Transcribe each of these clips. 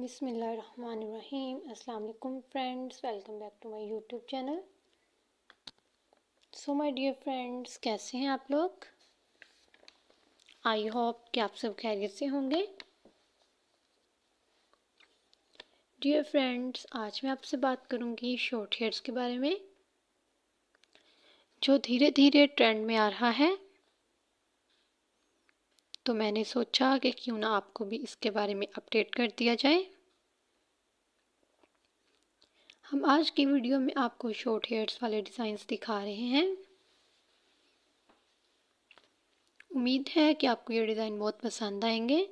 बिसमीम अल्लाम friends welcome back to my YouTube channel so my dear friends कैसे हैं आप लोग आई होप कि आप सब खैरियत से होंगे डियर फ्रेंड्स आज मैं आपसे बात करूंगी शॉर्ट हेयर्स के बारे में जो धीरे धीरे ट्रेंड में आ रहा है तो मैंने सोचा कि क्यों ना आपको भी इसके बारे में अपडेट कर दिया जाए हम आज की वीडियो में आपको शॉर्ट हेयर्स वाले डिज़ाइंस दिखा रहे हैं उम्मीद है कि आपको ये डिज़ाइन बहुत पसंद आएंगे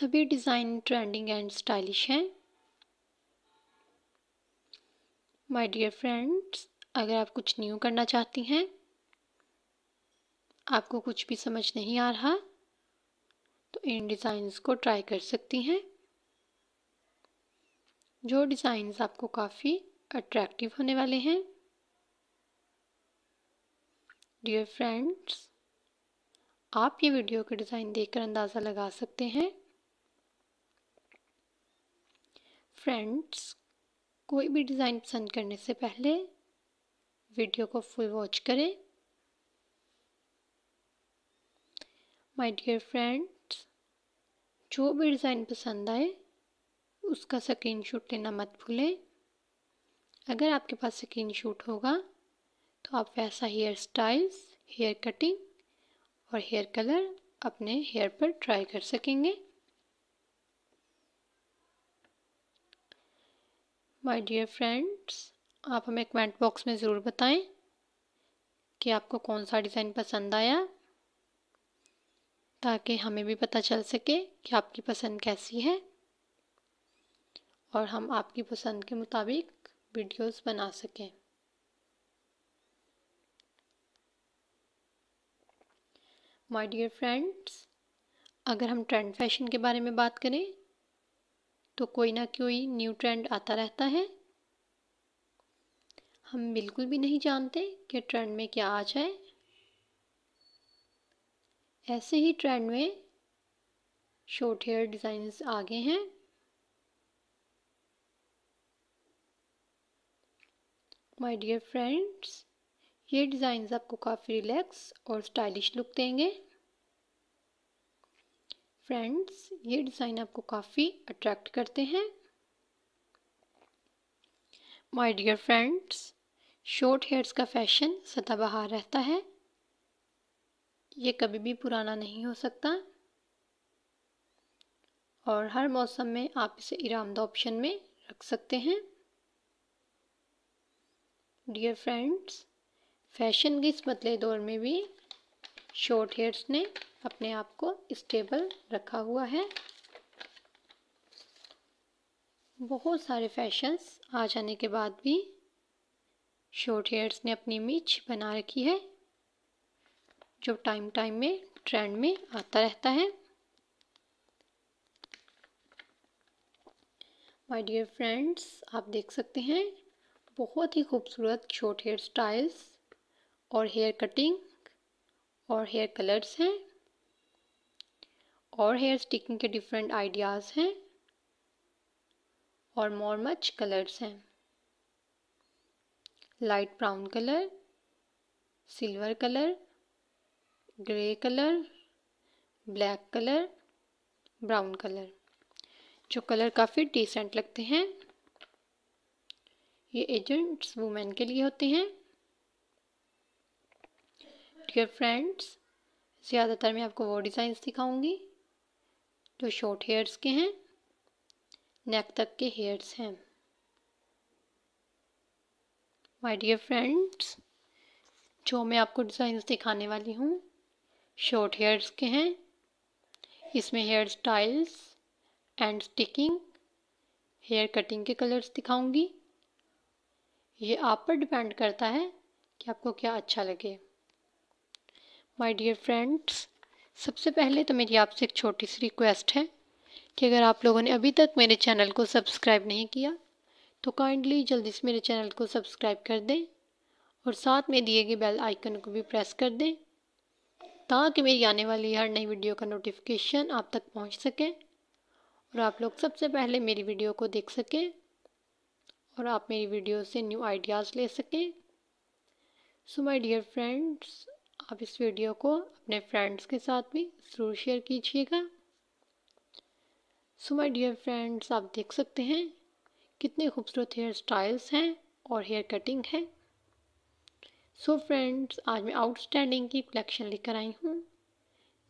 सभी डिज़ाइन ट्रेंडिंग एंड स्टाइलिश हैं माय डियर फ्रेंड्स अगर आप कुछ न्यू करना चाहती हैं आपको कुछ भी समझ नहीं आ रहा तो इन डिज़ाइंस को ट्राई कर सकती हैं जो डिज़ाइंस आपको काफ़ी अट्रैक्टिव होने वाले हैं डियर फ्रेंड्स आप ये वीडियो के डिज़ाइन देखकर अंदाज़ा लगा सकते हैं फ्रेंड्स कोई भी डिज़ाइन पसंद करने से पहले वीडियो को फुल वॉच करें माय डियर फ्रेंड्स जो भी डिज़ाइन पसंद आए उसका शूट लेना मत भूलें अगर आपके पास स्क्रीन शूट होगा तो आप वैसा हेयर स्टाइल्स हेयर कटिंग और हेयर कलर अपने हेयर पर ट्राई कर सकेंगे माय डियर फ्रेंड्स आप हमें कमेंट बॉक्स में ज़रूर बताएं कि आपको कौन सा डिज़ाइन पसंद आया ताकि हमें भी पता चल सके कि आपकी पसंद कैसी है और हम आपकी पसंद के मुताबिक वीडियोस बना सकें माय डियर फ्रेंड्स अगर हम ट्रेंड फैशन के बारे में बात करें तो कोई ना कोई न्यू ट्रेंड आता रहता है हम बिल्कुल भी नहीं जानते कि ट्रेंड में क्या आ जाए ऐसे ही ट्रेंड में शॉर्ट हेयर डिज़ाइंस आगे हैं माय डियर फ्रेंड्स ये डिज़ाइंस आपको काफ़ी रिलैक्स और स्टाइलिश लुक देंगे फ्रेंड्स ये डिज़ाइन आपको काफ़ी अट्रैक्ट करते हैं my dear friends short hairs का फैशन सदाबहार रहता है ये कभी भी पुराना नहीं हो सकता और हर मौसम में आप इसे इरामदा ऑप्शन में रख सकते हैं डियर फ्रेंड्स फैशन के इस मतले दौर में भी शॉर्ट हेयर्स ने अपने आप को स्टेबल रखा हुआ है बहुत सारे फैशंस आ जाने के बाद भी शॉर्ट हेयर्स ने अपनी मीच बना रखी है जो टाइम टाइम में ट्रेंड में आता रहता है माय डियर फ्रेंड्स आप देख सकते हैं बहुत ही खूबसूरत शॉर्ट हेयर स्टाइल्स और हेयर कटिंग और हेयर कलर्स हैं और हेयर स्टिकिंग के डिफरेंट आइडियाज़ हैं और मोर मच कलर्स हैं light brown colour silver colour grey colour black colour brown colour जो कलर काफ़ी डिसेंट लगते हैं ये एजेंट्स वुमेन के लिए होते हैं डियर फ्रेंड्स ज़्यादातर मैं आपको वो डिज़ाइंस दिखाऊंगी जो शॉर्ट हेयर्स के हैं नेक तक के हेयर्स हैं माय डियर फ्रेंड्स जो मैं आपको डिज़ाइंस दिखाने वाली हूँ शॉर्ट हेयर्स के हैं इसमें hair styles and sticking hair cutting के कलर्स दिखाऊंगी ये आप पर डिपेंड करता है कि आपको क्या अच्छा लगे माय डियर फ्रेंड्स सबसे पहले तो मेरी आपसे एक छोटी सी रिक्वेस्ट है कि अगर आप लोगों ने अभी तक मेरे चैनल को सब्सक्राइब नहीं किया तो काइंडली जल्दी से मेरे चैनल को सब्सक्राइब कर दें और साथ में दिए गए बेल आइकन को भी प्रेस कर दें ताकि मेरी आने वाली हर नई वीडियो का नोटिफिकेशन आप तक पहुंच सके और आप लोग सबसे पहले मेरी वीडियो को देख सकें और आप मेरी वीडियो से न्यू आइडियाज़ ले सकें सो माय डियर फ्रेंड्स आप इस वीडियो को अपने फ्रेंड्स के साथ भी ज़रूर शेयर कीजिएगा सो माय डियर फ्रेंड्स आप देख सकते हैं कितने खूबसूरत हेयर स्टाइल्स हैं और हेयर कटिंग है सो so फ्रेंड्स आज मैं आउटस्टैंडिंग की कलेक्शन लेकर आई हूँ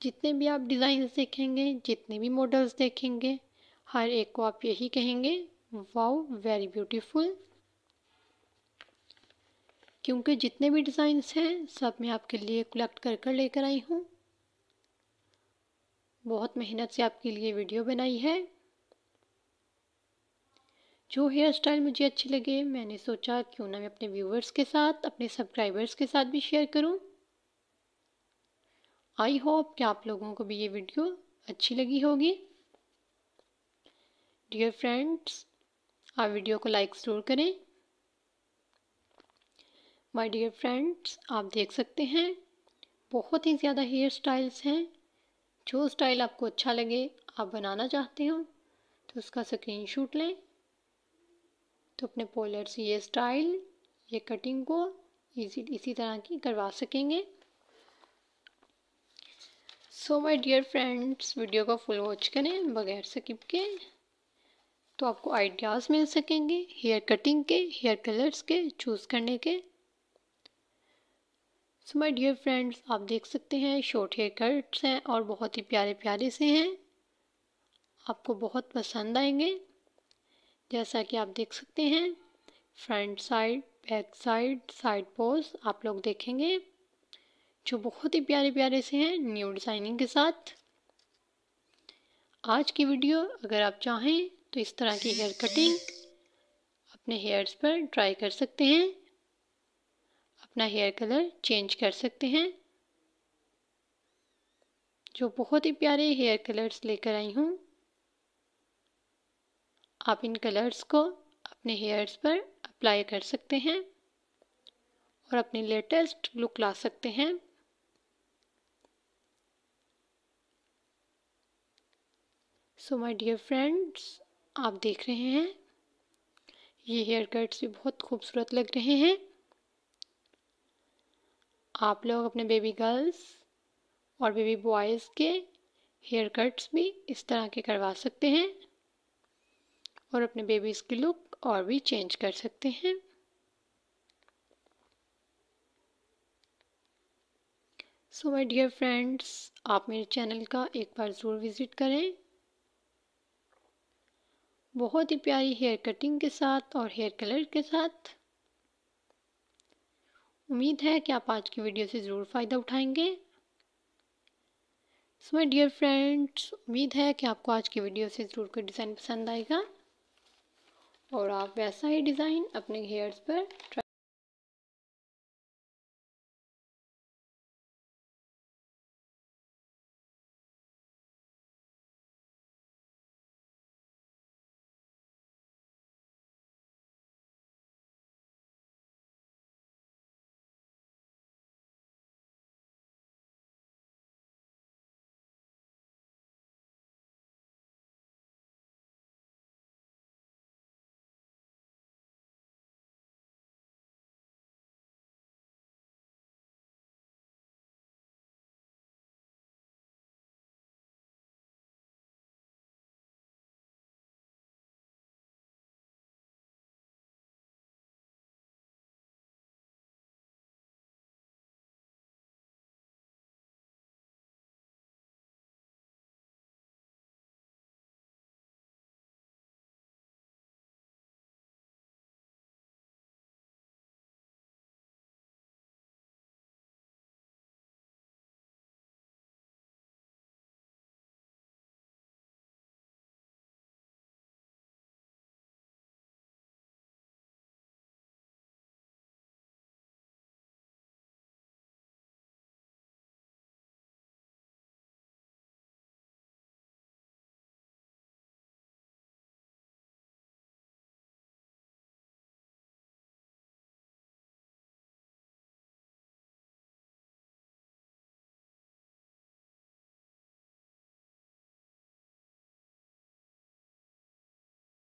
जितने भी आप डिज़ाइन देखेंगे जितने भी मॉडल्स देखेंगे हर एक को आप यही कहेंगे वाओ वेरी ब्यूटीफुल क्योंकि जितने भी डिज़ाइंस हैं सब मैं आपके लिए कलेक्ट कर कर लेकर आई हूँ बहुत मेहनत से आपके लिए वीडियो बनाई है जो हेयर स्टाइल मुझे अच्छे लगे मैंने सोचा क्यों ना मैं अपने व्यूवर्स के साथ अपने सब्सक्राइबर्स के साथ भी शेयर करूं आई होप कि आप लोगों को भी ये वीडियो अच्छी लगी होगी डियर फ्रेंड्स आप वीडियो को लाइक ज़रूर करें माय डियर फ्रेंड्स आप देख सकते हैं बहुत ही ज़्यादा हेयर स्टाइल्स हैं जो स्टाइल आपको अच्छा लगे आप बनाना चाहते हो तो उसका स्क्रीनशॉट लें तो अपने पोलर से ये स्टाइल ये कटिंग को इसी इसी तरह की करवा सकेंगे so my dear friends video को फुल वॉच करें बगैर स्किप के तो आपको आइडियाज़ मिल सकेंगे हेयर कटिंग के हेयर कलर्स के चूज़ करने के सो माय डियर फ्रेंड्स आप देख सकते हैं शॉर्ट हेयर कट्स हैं और बहुत ही प्यारे प्यारे से हैं आपको बहुत पसंद आएंगे जैसा कि आप देख सकते हैं front side back side side pose आप लोग देखेंगे जो बहुत ही प्यारे प्यारे से हैं न्यू डिज़ाइनिंग के साथ आज की वीडियो अगर आप चाहें तो इस तरह की हेयर कटिंग अपने हेयर्स पर ट्राई कर सकते हैं अपना हेयर कलर चेंज कर सकते हैं जो बहुत ही प्यारे हेयर कलर्स लेकर आई हूँ आप इन कलर्स को अपने हेयर्स पर अप्लाई कर सकते हैं और अपने लेटेस्ट लुक ला सकते हैं सो माय डियर फ्रेंड्स आप देख रहे हैं ये हेयर कट्स भी बहुत खूबसूरत लग रहे हैं आप लोग अपने बेबी गर्ल्स और बेबी बॉयज़ के हेयर कट्स भी इस तरह के करवा सकते हैं और अपने बेबीज़ की लुक और भी चेंज कर सकते हैं सो माय डियर फ्रेंड्स आप मेरे चैनल का एक बार ज़रूर विज़िट करें बहुत ही प्यारी हेयर कटिंग के साथ और हेयर कलर के साथ उम्मीद है कि आप आज की वीडियो से ज़रूर फ़ायदा उठाएंगे सो माय डियर फ्रेंड्स उम्मीद है कि आपको आज की वीडियो से ज़रूर कोई डिज़ाइन पसंद आएगा और आप वैसा ही डिज़ाइन अपने हेयर्स पर